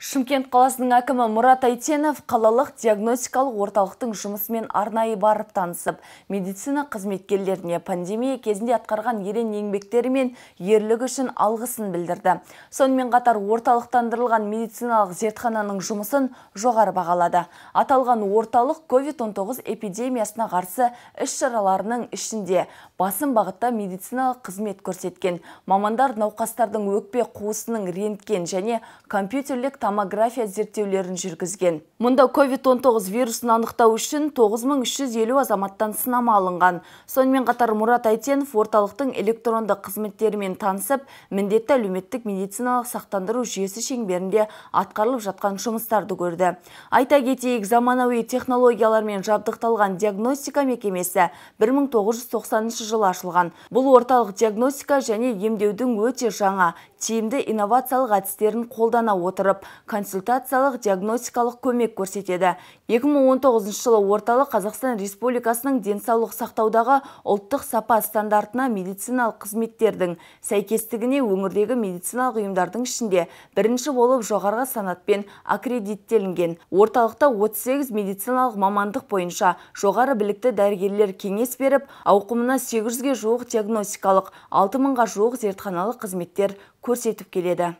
Шымкент қаласының әкімі Мұрат Айтенов қалалық диагностикалық орталықтың жұмысымен арнайы барып танысып, медицина қызметкерлеріне пандемия кезінде атқарған ерен еңбектері мен ерлігі үшін алғысын білдірді. Сонымен қатар орталықтандырылған медициналық зертхананың жұмысын жоғары бағалады. Аталған орталық COVID-19 эпидемиясына қарсы іс-шараларының ішінде басым бағытта медициналық қызмет көрсеткен. Мамандар науқастардың өкпе қуысының рентген және компьютерлік томография зерттеулерін жүргізген. Мұнда COVID-19 вирусын анықтау үшін 9350 азаматтан сынама алынған. Сонымен қатар Мұрат Айтенов орталықтың электронды қызметтерімен танысып, міндетті әлеуметтік медициналық сақтандыру жүйесі шеңберінде атқарылып жатқан жұмыстарды көрді. Айта кетейік, заманауи технологиялармен жабдықталған диагностика мекемесі 1990 жылы ашылған. Бұл орталық диагностика және емдеудің өте жаңа, тиімді инновациялық әдістерін қолдана отырып, консультациялық диагностикалық көмек көрсетеді 2019 жылы орталық қазақстан республикасының денсаулық сақтаудағы ұлттық сапа стандартына медициналық қызметтердің сәйкестігіне өңірдегі медициналық ұйымдардың ішінде бірінші болып жоғарғы санатпен аккредиттелінген орталықта 38 медициналық мамандық бойынша жоғары білікті дәрігерлер кеңес беріп ауқымына 800-ге жуық диагностикалық 6000-ға жуық зертханалық қызметтер көрсетіп келеді